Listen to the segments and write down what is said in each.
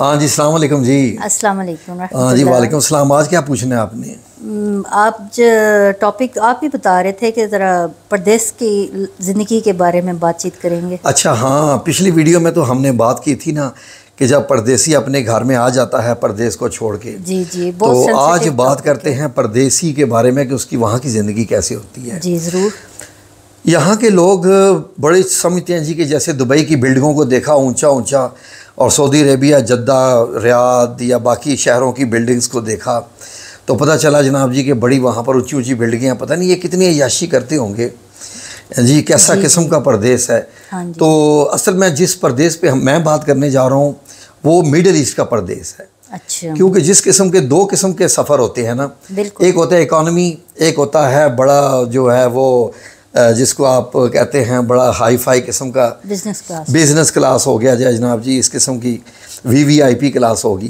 हाँ जी अस्सलाम वालेकुम जी अस्सलाम वालेकुम हाँ जी वालेकुम अस्सलाम आज क्या पूछना है आपने आप जो टॉपिक आप ही बता रहे थे कि ज़रा परदेश की ज़िंदगी के बारे में बातचीत करेंगे अच्छा हाँ पिछली वीडियो में तो हमने बात की थी ना कि जब परदेसी अपने घर में आ जाता है परदेश को छोड़ के जी जी तो बहुत तो आज बात करते हैं परदेसी के बारे में कि उसकी वहाँ की ज़िंदगी कैसी होती है जी ज़रूर यहाँ के लोग बड़े समझते हैं जी कि जैसे दुबई की बिल्डिंगों को देखा ऊंचा ऊंचा और सऊदी अरेबिया जद्दा रियाद या बाकी शहरों की बिल्डिंग्स को देखा तो पता चला जनाब जी कि बड़ी वहाँ पर ऊंची ऊंची बिल्डिंगें पता नहीं ये कितनी याशी करते होंगे जी कैसा किस्म का प्रदेश है हाँ तो असल में जिस प्रदेश पे हम मैं बात करने जा रहा हूँ वो मिडल ईस्ट का प्रदेश है अच्छा क्योंकि जिस किस्म के दो किस्म के सफ़र होते हैं ना एक होता है इकॉनमी एक होता है बड़ा जो है वो जिसको आप कहते हैं बड़ा हाई फाई किस्म का बिजनेस क्लास बिजनेस क्लास हो गया जनाब जी इस किस्म की V V I P class होगी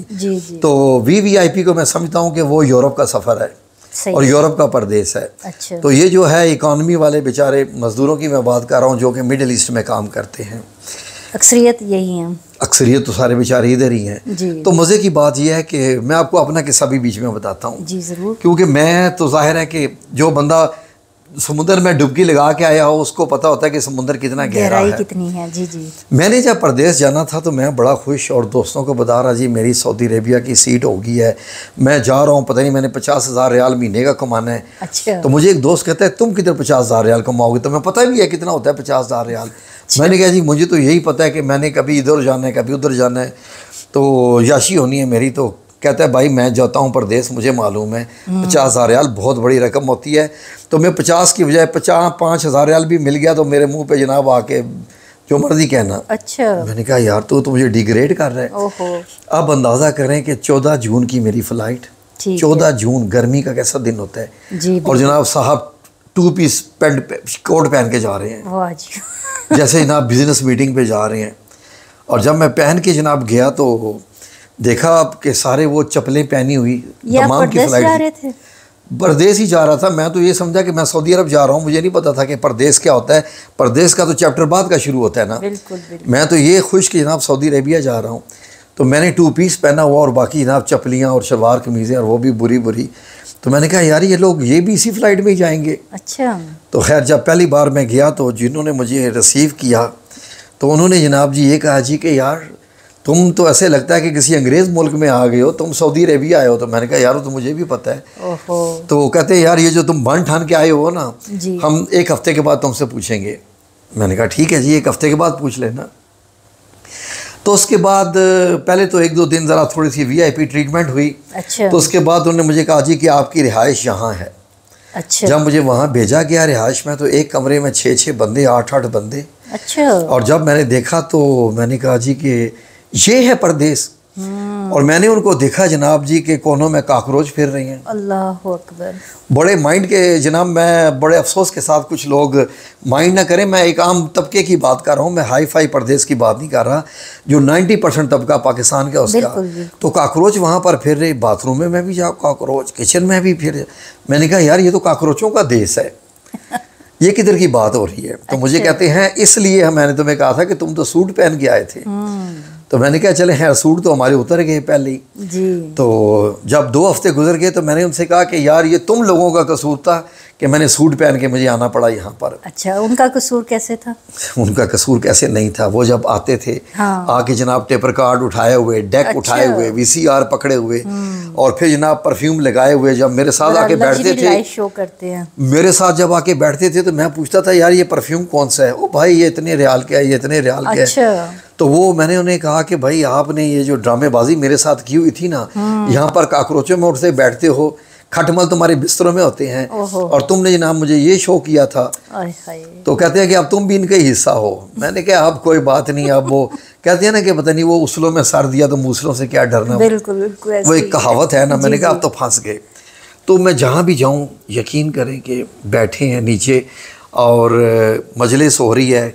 तो वी वी आई पी को मैं समझता हूँ कि वो यूरोप का सफ़र है और यूरोप का परदेश है अच्छा। तो ये जो है इकॉनमी वाले बेचारे मज़दूरों की मैं बात कर रहा हूँ जो कि मिडिल ईस्ट में काम करते हैं अक्सरियत यही है अक्सरियत तो सारे बेचारे इधर ही हैं तो मज़े की बात यह है कि मैं आपको अपना किस्सा भी बीच में बताता हूँ क्योंकि मैं तो जाहिर है कि जो बंदा समुद्र में डुबकी लगा के आया हो उसको पता होता है कि समुद्र कितना गहरा है कितनी है जी जी मैंने जब प्रदेश जाना था तो मैं बड़ा खुश और दोस्तों को बता रहा जी मेरी सऊदी अरेबिया की सीट होगी है मैं जा रहा हूँ पता नहीं मैंने पचास हज़ार रियाल महीने का कमाना है अच्छा। तो मुझे एक दोस्त कहता है तुम किधर पचास हज़ार रियाल कमाओगे तो मैं पता भी है कितना होता है पचास हज़ार रियाल अच्छा। मैंने कहा जी मुझे तो यही पता है कि मैंने कभी इधर जाना है कभी उधर जाना है तो याशी होनी है मेरी तो कहता है भाई मैं जाता हूँ परदेश मुझे मालूम है हम्म। पचास हज़ार रियाल बहुत बड़ी रकम होती है तो मैं पचास की बजाय पचास पाँच हज़ार रियाल भी मिल गया तो मेरे मुंह पे जनाब आके जो मर्जी कहना अच्छा मैंने कहा यार तू तो, तो मुझे डिग्रेड कर रहा है अब अंदाज़ा करें कि चौदह जून की मेरी फ़्लाइट चौदह जून गर्मी का कैसा दिन होता है और जनाब साहब टू पीस पेंट कोट पहन के जा रहे हैं जैसे जनाब बिज़नेस मीटिंग पे जा रहे हैं और जब मैं पहन के जनाब गया तो देखा आपके सारे वो चप्पलें पहनी हुई तमाम की फ्लाइट जा रहे थे परदेश ही जा रहा था मैं तो ये समझा कि मैं सऊदी अरब जा रहा हूँ मुझे नहीं पता था कि परदेश क्या होता है परदेश का तो चैप्टर बाद का शुरू होता है ना बिल्कुल, बिल्कुल। मैं तो ये खुश कि जनाब सऊदी अरेबिया जा रहा हूँ तो मैंने टू पीस पहना हुआ और बाकी जनाब चपलियाँ और शलवार कमीज़ें और वो भी बुरी बुरी तो मैंने कहा यार ये लोग ये भी इसी फ्लाइट में ही जाएंगे अच्छा तो खैर जब पहली बार मैं गया तो जिन्होंने मुझे रिसीव किया तो उन्होंने जनाब जी ये कहा जी कि यार तुम तो ऐसे लगता है कि किसी अंग्रेज़ मुल्क में आ गए हो तुम सऊदी अरेबिया आए हो तो मैंने कहा यार तो मुझे भी पता है तो वो कहते हैं यार ये जो तुम बन ठान के आए हो ना हम एक हफ़्ते के बाद तुमसे पूछेंगे मैंने कहा ठीक है जी एक हफ़्ते के बाद पूछ लेना तो उसके बाद पहले तो एक दो दिन ज़रा थोड़ी सी वीआईपी ट्रीटमेंट हुई अच्छा। तो उसके बाद उन्होंने मुझे कहा जी कि आपकी रिहाइश यहाँ है अच्छा जब मुझे वहाँ भेजा गया रिहाइश में तो एक कमरे में छः छः बंदे आठ आठ बंदे अच्छा और जब मैंने देखा तो मैंने कहा जी कि ये है परदेश हम्म। और मैंने उनको देखा जनाब जी के कोनों में काकरोच फिर रही हैं अल्लाह अकबर बड़े माइंड के जनाब मैं बड़े अफसोस के साथ कुछ लोग माइंड ना करें मैं एक आम तबके की बात कर रहा हूँ मैं हाई फाई परदेश की बात नहीं कर रहा जो 90 परसेंट तबका पाकिस्तान का उसका तो काकरोच वहाँ पर फिर रहे बाथरूम में भी जाऊँ काकरोच किचन में भी फिर मैंने कहा यार ये तो काकरोचों का देश है ये किधर की बात हो रही है तो मुझे अच्छा। कहते हैं इसलिए मैंने तुम्हें कहा था कि तुम तो सूट पहन के आए थे हम्म। तो मैंने कहा चले हैं सूट तो हमारे उतर गए पहले ही तो जब दो हफ्ते गुजर गए तो मैंने उनसे कहा कि यार ये तुम लोगों का कसूर था कि मैंने सूट पहन के मुझे आना पड़ा यहाँ पर अच्छा उनका कसूर कैसे था उनका कसूर कैसे नहीं था वो जब आते थे हाँ। आके जनाब टेपर कार्ड उठाए हुए डेक अच्छा। उठाए हुए वीसीआर पकड़े हुए हम्म। और फिर जनाब परफ्यूम लगाए हुए जब मेरे साथ आके बैठते थे शो करते हैं मेरे साथ जब आके बैठते थे तो मैं पूछता था यार ये परफ्यूम कौन सा है ओ भाई ये इतने रियाल के है ये इतने रियाल के है अच्छा। तो वो मैंने उन्हें कहा कि भाई आपने ये जो ड्रामेबाजी मेरे साथ की हुई थी ना हम्म। यहाँ पर काकरोचों में उठते बैठते हो खटमल तुम्हारे बिस्तरों में होते हैं और तुमने जनाब मुझे ये शो किया था तो कहते हैं कि अब तुम भी इनके हिस्सा हो मैंने कहा अब कोई बात नहीं अब वो कहते हैं ना कि पता नहीं वो उसलों में सर दिया तो मूसलों से क्या डरना बिल्कुल वो एक कहावत है ना मैंने कहा अब तो फंस गए तो मैं जहाँ भी जाऊँ यकीन करें कि बैठे हैं नीचे और मजलिस हो रही है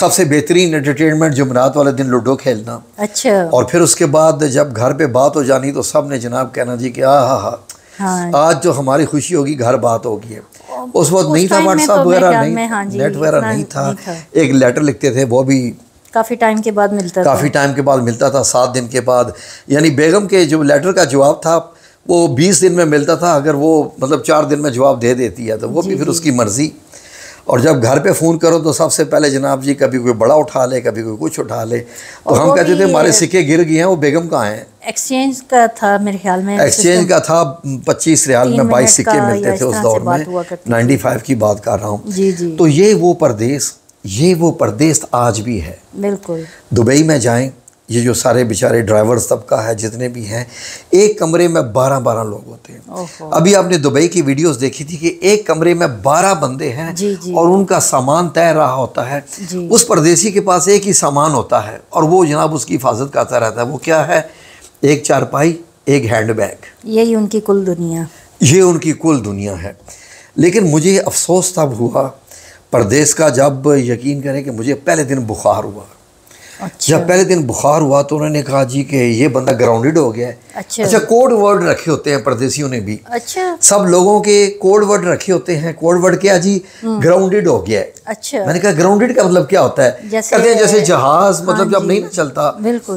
सबसे बेहतरीन एंटरटेनमेंट जुमरात वाले दिन लूडो खेलना अच्छा और फिर उसके बाद जब घर पे बात हो जानी तो सब ने जनाब कहना जी कि आ हा हा हाँ आज जो हमारी खुशी होगी घर बात होगी उस वक्त नहीं था व्हाट्सअप तो वगैरह नहीं नेट हाँ वगैरह नहीं था एक लेटर लिखते थे वो भी काफ़ी टाइम के बाद मिलता था काफ़ी टाइम के बाद मिलता था सात दिन के बाद यानी बेगम के जो लेटर का जवाब था वो बीस दिन में मिलता था अगर वो मतलब चार दिन में जवाब दे देती है तो वो भी फिर उसकी मर्ज़ी और जब घर पे फ़ोन करो तो सबसे पहले जनाब जी कभी कोई बड़ा उठा ले कभी कोई कुछ उठा ले तो हम कहते थे हमारे सिक्के गिर गए हैं वो बेगम कहाँ हैं एक्सचेंज का था मेरे ख्याल में एक्सचेंज का था पच्चीस रियाल में बाईस सिक्के मिलते थे उस दौर में नाइन्टी फाइव की बात कर रहा हूँ तो ये वो परदेश ये वो परदेश आज भी है बिल्कुल दुबई में जाएँ ये जो सारे बेचारे ड्राइवर सबका है जितने भी हैं एक कमरे में बारह बारह लोग होते हैं अभी आपने दुबई की वीडियोस देखी थी कि एक कमरे में बारह बंदे हैं जी, जी। और उनका सामान तय रहा होता है उस परदेसी के पास एक ही सामान होता है और वो जनाब उसकी हिफाजत करता रहता है वो क्या है एक चारपाई एक हैंड बैग यही उनकी कुल दुनिया ये उनकी कुल दुनिया है लेकिन मुझे अफसोस तब हुआ परदेश का जब यकीन करें कि मुझे पहले दिन बुखार हुआ अच्छा। जब पहले दिन बुखार हुआ तो उन्होंने कहा जी कि ये बंदा ग्राउंडेड हो गया है अच्छा, अच्छा कोड वर्ड रखे होते हैं परदेशियों ने भी अच्छा सब लोगों के कोड वर्ड रखे होते हैं कोड वर्ड क्या जी ग्राउंडेड हम्म। हो गया है अच्छा मैंने कहा ग्राउंडेड का मतलब क्या होता है कहते हैं जैसे जहाज मतलब हाँ मतलब जब नहीं ना चलता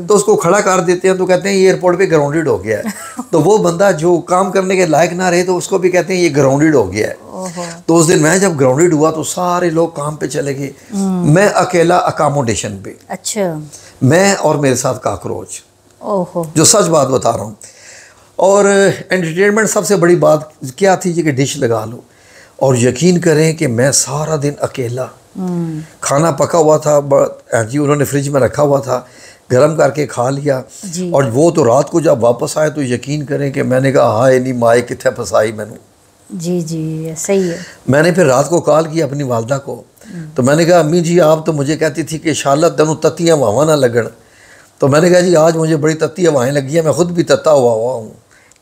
तो उसको खड़ा कर देते हैं तो कहते हैं ये एयरपोर्ट पे ग्राउंडेड हो गया है तो वो बंदा जो काम करने के लायक ना रहे तो उसको भी कहते हैं ये ग्राउंडेड हो गया है तो उस दिन मैं जब ग्राउंडेड हुआ तो सारे लोग काम पे चले गए हम्म। मैं अकेला अकामोडेशन पे अच्छा मैं और मेरे साथ काकरोच जो सच बात बता रहा हूँ और एंटरटेनमेंट सबसे बड़ी बात क्या थी कि डिश लगा लो और यकीन करें कि मैं सारा दिन अकेला हम्म। खाना पका हुआ था जी उन्होंने फ्रिज में रखा हुआ था गर्म करके खा लिया और वो तो रात को जब वापस आए तो यकीन करें कि मैंने कहा हाँ नहीं माए कितने फंसाई मैंने जी जी सही है मैंने फिर रात को कॉल किया अपनी वालदा को तो मैंने कहा अम्मी जी आप तो मुझे कहती थी कि शाला तेन तत्ती हवा ना लगन तो मैंने कहा जी आज मुझे बड़ी तत्ती हवाएँ लगी हैं मैं खुद भी तत्ता हुआ हुआ हूँ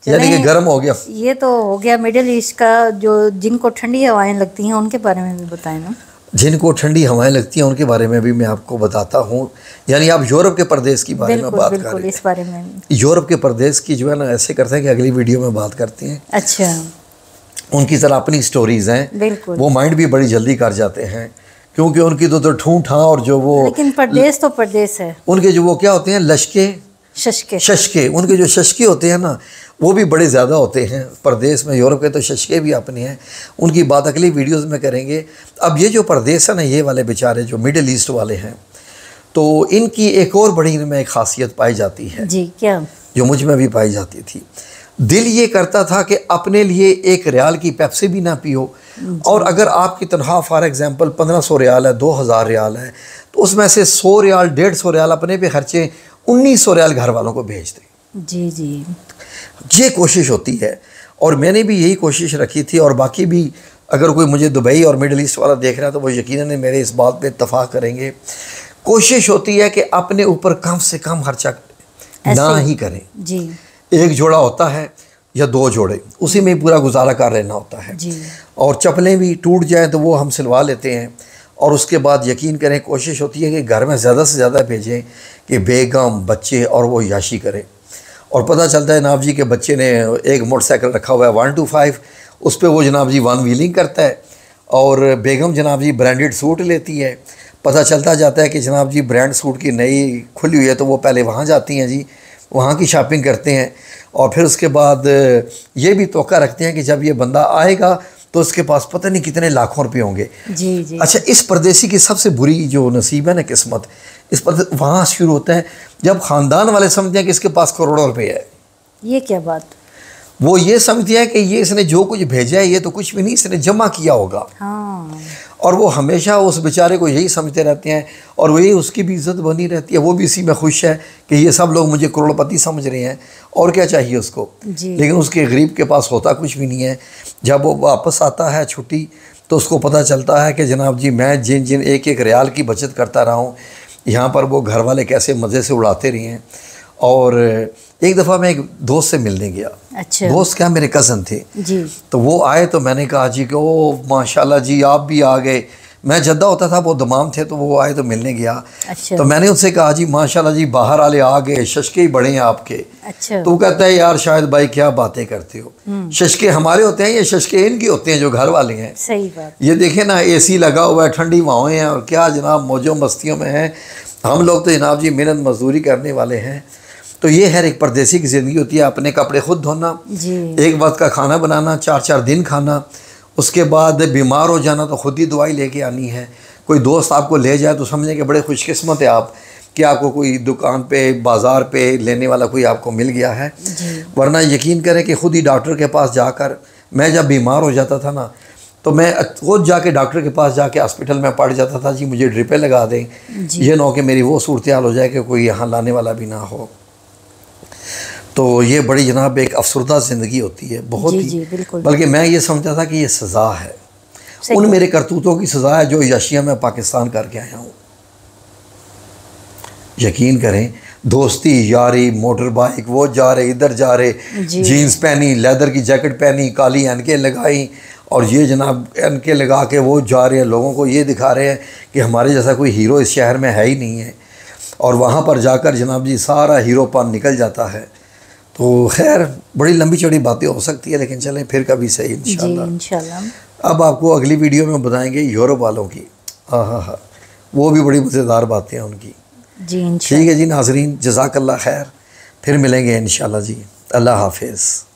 यानी कि गर्म हो गया ये तो हो गया मिडिल ईस्ट का जो जिनको ठंडी हवाएं लगती हैं उनके बारे में भी बताए ना जिनको ठंडी हवाएं लगती हैं उनके बारे में भी मैं आपको बताता हूँ यानी आप यूरोप के प्रदेश की बारे में बात कर रहे हैं यूरोप के प्रदेश की जो है ना ऐसे करते हैं कि अगली वीडियो में बात करते हैं अच्छा उनकी ज़रा अपनी स्टोरीज़ हैं वो माइंड भी बड़ी जल्दी कर जाते हैं क्योंकि उनकी तो तो और जो वो लेकिन परदेश तो परदेश है उनके जो वो क्या होते हैं लश्के शशके शशके उनके जो शशके होते हैं ना वो भी बड़े ज़्यादा होते हैं परदेश में यूरोप के तो शशके भी अपने हैं उनकी बात अगली वीडियोस में करेंगे अब ये जो परदेश है ना ये वाले बेचारे जो मिडिल ईस्ट वाले हैं तो इनकी एक और बड़ी इनमें खासियत पाई जाती है जी क्या जो मुझ में भी पाई जाती थी दिल ये करता था कि अपने लिए एक रियाल की पेप्सी भी ना पियो और अगर आपकी तनख्वाह फॉर एग्ज़ाम्पल पंद्रह सौ रियाल है दो हज़ार रियाल है तो उसमें से सौ रियाल डेढ़ सौ रियाल अपने पे खर्चे उन्नीस सौ रियाल घर वालों को भेज दें जी जी ये कोशिश होती है और मैंने भी यही कोशिश रखी थी और बाकी भी अगर कोई मुझे दुबई और मिडल ईस्ट वाला देख रहा है तो वो यकीन मेरे इस बात पर इतफाक़ करेंगे कोशिश होती है कि अपने ऊपर कम से कम खर्चा ना ही करें जी एक जोड़ा होता है या दो जोड़े उसी में पूरा गुजारा कर लेना होता है और चप्पलें भी टूट जाएँ तो वो हम सिलवा लेते हैं और उसके बाद यकीन करें कोशिश होती है कि घर में ज़्यादा से ज़्यादा भेजें कि बेगम बच्चे और वो याशी करें और पता चलता है जनाब जी के बच्चे ने एक मोटरसाइकिल रखा हुआ है वन टू फाइव उस पर वो जनाब जी वन व्हीलिंग करता है और बेगम जनाब जी ब्रांडेड सूट लेती है पता चलता जाता है कि जनाब जी ब्रांड सूट की नई खुली हुई है तो वो पहले वहाँ जाती हैं जी वहाँ की शॉपिंग करते हैं और फिर उसके बाद ये भी तो रखते हैं कि जब ये बंदा आएगा तो उसके पास पता नहीं कितने लाखों रुपये होंगे जी जी अच्छा इस परदेसी की सबसे बुरी जो नसीब है ना किस्मत इस पर वहाँ शुरू होता है जब ख़ानदान वाले समझते हैं कि इसके पास करोड़ों रुपये है ये क्या बात वो ये समझते हैं कि ये इसने जो कुछ भेजा है ये तो कुछ भी नहीं इसने जमा किया होगा हाँ और वो हमेशा उस बेचारे को यही समझते रहते हैं और वही उसकी भी इज्जत बनी रहती है वो भी इसी में खुश है कि ये सब लोग मुझे करोड़पति समझ रहे हैं और क्या चाहिए उसको लेकिन उसके गरीब के पास होता कुछ भी नहीं है जब वो वापस आता है छुट्टी तो उसको पता चलता है कि जनाब जी मैं जिन जिन एक एक रियाल की बचत करता रहा हूँ यहाँ पर वो घर वाले कैसे मज़े से उड़ाते रहे हैं और एक दफ़ा मैं एक दोस्त से मिलने गया अच्छा दोस्त क्या मेरे कज़न थे जी तो वो आए तो मैंने कहा जी कि ओ माशाल्लाह जी आप भी आ गए मैं जद्दा होता था वो दमाम थे तो वो आए तो मिलने गया अच्छा। तो मैंने उनसे कहा जी माशाल्लाह जी बाहर वाले आ गए शशके ही बड़े हैं आपके अच्छा। तो वो कहता है यार शायद भाई क्या बातें करते हो हम्म। शशके हमारे होते हैं ये शशके इनके होते हैं जो घर वाले हैं सही बात ये देखे ना एसी लगा हुआ है ठंडी हवाएं हैं और क्या जनाब मौजो मस्तियों में हैं हम लोग तो जनाब जी मेहनत मजदूरी करने वाले हैं तो ये हर एक परदेसी की ज़िंदगी होती है अपने कपड़े खुद धोना एक वक्त का खाना बनाना चार चार दिन खाना उसके बाद बीमार हो जाना तो ख़ुद ही दवाई लेके आनी है कोई दोस्त आपको ले जाए तो समझें कि बड़े खुशकस्मत है आप कि आपको कोई दुकान पे बाज़ार पे लेने वाला कोई आपको मिल गया है वरना यकीन करें कि ख़ुद ही डॉक्टर के पास जाकर मैं जब बीमार हो जाता था ना तो मैं खुद जाके डॉक्टर के पास जाके हॉस्पिटल में पड़ जाता था जी मुझे ड्रिपें लगा दें ये ना हो कि मेरी वो सूरत हाल हो जाए कि कोई यहाँ लाने वाला भी ना हो तो ये बड़ी जनाब एक अफसरदा ज़िंदगी होती है बहुत जी, ही बल्कि मैं ये समझता था कि ये सज़ा है उन मेरे करतूतों की सज़ा है जो याशिया में पाकिस्तान करके आया हूँ यकीन करें दोस्ती यारी मोटर बाइक वो जा रहे इधर जा रहे जीन्स पहनी लेदर की जैकेट पहनी काली एनके लगाई और ये जनाब एनके लगा के वो जा रहे हैं लोगों को ये दिखा रहे हैं कि हमारे जैसा कोई हीरो इस शहर में है ही नहीं है और वहाँ पर जाकर जनाब जी सारा हीरोपन निकल जाता है तो खैर बड़ी लंबी चौड़ी बातें हो सकती है लेकिन चलें फिर कभी सही इन अब आपको अगली वीडियो में बताएंगे यूरोप वालों की हाँ हाँ हाँ वो भी बड़ी मज़ेदार बातें हैं उनकी जी ठीक है जी नाजरीन जजाकल्ला खैर फिर मिलेंगे इन जी अल्लाह हाफिज़